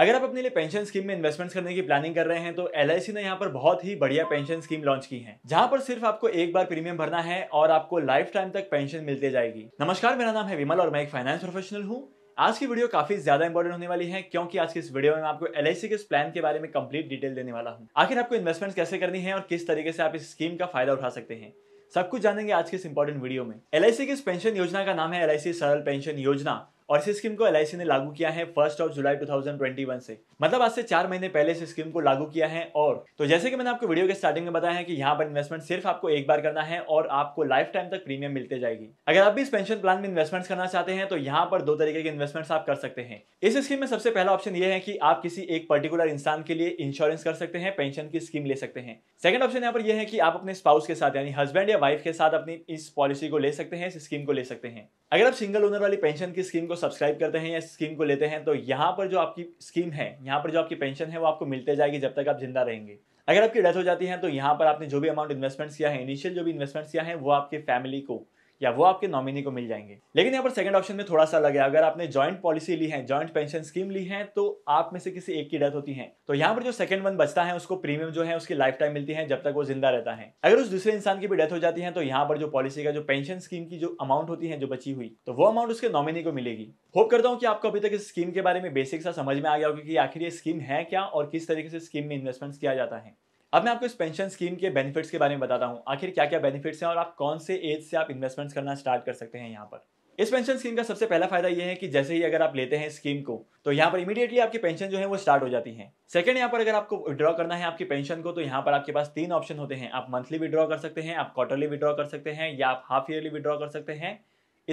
अगर आप अपने लिए पेंशन स्कीम में इन्वेस्टमेंट करने की प्लानिंग कर रहे हैं तो एल ने यहाँ पर बहुत ही बढ़िया पेंशन स्कीम लॉन्च की है जहाँ पर सिर्फ आपको एक बार प्रीमियम भरना है और आपको लाइफ टाइम तक पेंशन मिलती जाएगी नमस्कार मेरा नाम है विमल और मैं एक फाइनेंस प्रोफेशनल हूँ आज की वीडियो काफी ज्यादा इंपॉर्टेंट होने वाली है क्योंकि आज की इस वीडियो में मैं आपको एल के इस प्लान के बारे में कंप्लीट डिटेल देने वाला हूँ आखिर आपको इन्वेस्टमेंट कैसे करनी है और किस तरीके से आप इस स्कीम का फायदा उठा सकते हैं सब कुछ जानेंगे आज के इस इंपॉर्टेंट वीडियो में एल की इस पेंशन योजना का नाम है एल सरल पेंशन योजना और इस स्कीम को एल ने लागू किया है फर्स्ट ऑफ जुलाई 2021 से मतलब आज से चार महीने पहले इस स्कीम को लागू किया है और तो जैसे कि मैंने आपको वीडियो के स्टार्टिंग में बताया है कि यहाँ पर इन्वेस्टमेंट सिर्फ आपको एक बार करना है और आपको लाइफ टाइम तक प्रीमियम मिलते जाएगी अगर आप भी इस पेंशन प्लान में इन्वेस्टमेंट करना चाहते हैं तो यहाँ पर दो तरीके के इन्वेस्टमेंट आप कर सकते हैं इस स्कीम में सबसे पहला ऑप्शन ये है कि आप किसी एक पर्टिकुलर इंसान के लिए इंश्योरेंस कर सकते हैं पेंशन की स्कीम ले सकते हैं सेकंड ऑप्शन यहाँ पर यह है कि आप अपने स्पाउस के साथ यानी हस्बैंड या वाइफ के साथ अपनी इस पॉलिसी को ले सकते हैं इस स्कीम को ले सकते हैं अगर आप सिंगल ओनर वाली पेंशन की स्कीम को सब्सक्राइब करते हैं या स्कीम को लेते हैं तो यहाँ पर जो आपकी स्कीम है यहाँ पर जो आपकी पेंशन है वो आपको मिलते जाएगी जब तक आप जिंदा रहेंगे अगर आपकी डेथ हो जाती है तो यहाँ पर आपने जो भी अमाउंट इन्वेस्टमेंट्स किया है इनिशियल जो भी इन्वेस्टमेंट्स किया है वो आपके फैमिली को या वो आपके नॉमिनी को मिल जाएंगे लेकिन यहाँ पर सेकंड ऑप्शन में थोड़ा सा अलग है अगर आपने ज्वाइंट पॉलिसी ली है ज्वाइंट पेंशन स्कीम ली है तो आप में से किसी एक की डेथ होती है तो यहाँ पर जो सेकंड वन बचता है उसको प्रीमियम जो है उसकी लाइफ टाइम मिलती है जब तक वो जिंदा रहता है अगर उस दूसरे इंसान की भी डेथ हो जाती है तो यहाँ पर जो पॉलिसी का जो पेंशन स्कीम की जो अमाउंट होती है जो बची हुई तो वो अमाउंट उसके नॉमिनी को मिलेगी होप करता हूँ कि आपको अभी तक इस स्कीम के बारे में बेसिक सा समझ में आ गया होगा कि आखिर ये स्कीम है क्या और किस तरीके से स्कीम में इन्वेस्टमेंट किया जाता है अब मैं आपको इस पेंशन स्कीम के बेनिफिट्स के बारे में बताता हूँ आखिर क्या क्या बेनिफिट्स हैं और आप कौन से एज से आप इन्वेस्टमेंट्स करना स्टार्ट कर सकते हैं यहाँ पर इस पेंशन स्कीम का सबसे पहला फायदा यह है कि जैसे ही अगर आप लेते हैं स्कीम को तो यहाँ पर इमीडिएटली आपकी पेंशन जो है वो स्टार्ट हो जाती है सेकंड यहाँ पर अगर आपको विड्रॉ करना है आपकी पेंशन को तो यहाँ पर आपके पास तीन ऑप्शन होते हैं आप मंथली विड्रॉ कर सकते हैं आप क्वार्टरली विड्रॉ कर सकते हैं या आप हाफ ईयरली विड्रॉ कर सकते हैं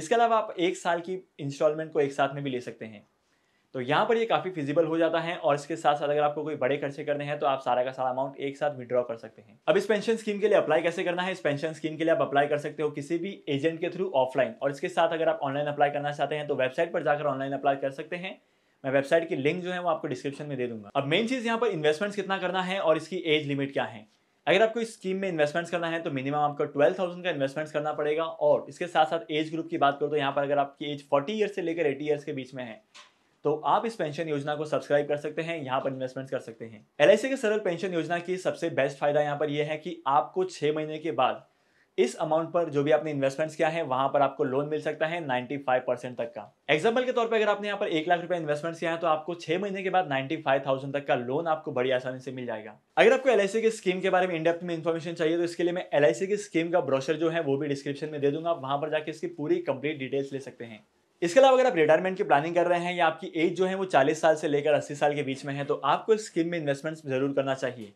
इसके अलावा आप एक साल की इंस्टॉलमेंट को एक साथ में भी ले सकते हैं तो यहाँ पर ये काफ़ी फिजिबल हो जाता है और इसके साथ साथ अगर आपको कोई बड़े खर्चे करने हैं तो आप सारा का सारा अमाउंट एक साथ विड्रॉ कर सकते हैं अब इस पेंशन स्कीम के लिए अप्लाई कैसे करना है इस पेंशन स्कीम के लिए आप अप्लाई कर सकते हो किसी भी एजेंट के थ्रू ऑफलाइन और इसके साथ अगर आप ऑनलाइन अप्लाई करना चाहते हैं तो वेबसाइट पर जाकर ऑनलाइन अप्लाई कर सकते हैं मैं वेबसाइट की लिंक जो है वो आपको डिस्क्रिप्शन में दे दूंगा अब मेन चीज़ यहाँ पर इन्वेस्टमेंट्स कितना करना है और इसकी एज लिमिट क्या है अगर आपको इस स्कीम में इन्वेस्टमेंट्स करना है तो मिनिमम आपको ट्वेल्व थाउजेंड का इन्वेस्टमेंट्स करना पड़ेगा और इसके साथ साथ एज ग्रुप की बात करो तो यहाँ पर अगर आपकी एज फोर्टी ईयर से लेकर एटी ईयर्स के बीच में है तो आप इस पेंशन योजना को सब्सक्राइब कर सकते हैं यहाँ पर इन्वेस्टमेंट कर सकते हैं एल के सरल पेंशन योजना की सबसे बेस्ट फायदा यहाँ पर यह है कि आपको छह महीने के बाद इस अमाउंट पर जो भी आपने इन्वेस्टमेंट्स किया है वहां पर आपको लोन मिल सकता है 95 परसेंट तक का एग्जाम्पल के तौर पर अगर आपने यहाँ पर एक लाख रुपए इन्वेस्टमेंट किया है तो आपको छह महीने के बाद 95,000 तक का लोन आपको बड़ी आसानी से मिल जाएगा अगर आपको एल की स्कीम के बारे में इंडेप्थ में इन्फॉर्मेशन चाहिए तो इसके लिए मैं एल की स्कीम का ब्रोशर जो है वो भी डिस्क्रिप्शन में दे दूंगा वहां पर जाकर इसकी पूरी कंप्लीट डिटेल्स ले सकते हैं इसके अलावा अगर आप रिटायरमेंट की प्लानिंग कर रहे हैं या आपकी एज जो है वो 40 साल से लेकर 80 साल के बीच में है तो आपको इस स्कीम में इन्वेस्टमेंट्स जरूर करना चाहिए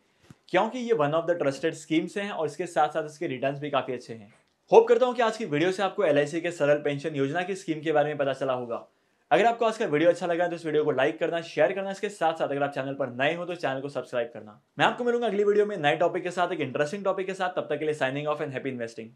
क्योंकि ये one of the trusted schemes हैं और इसके साथ साथ इसके रिटर्न भी काफ़ी अच्छे हैं होप करता हूँ कि आज की वीडियो से आपको एल के सरल पेंशन योजना की स्कीम के बारे में पता चला होगा अगर आपको आज का वीडियो अच्छा लगा तो इस वीडियो को लाइक करना शेयर करना इसके साथ साथ अगर आप चैनल पर नए हो तो चैनल को सब्सक्राइब करना मैं आपको मिलूंगा अगली वीडियो में नए टॉपिक के साथ एक इंटरेस्टिंग टॉपिक के साथ तब तक के लिए signing off and happy investing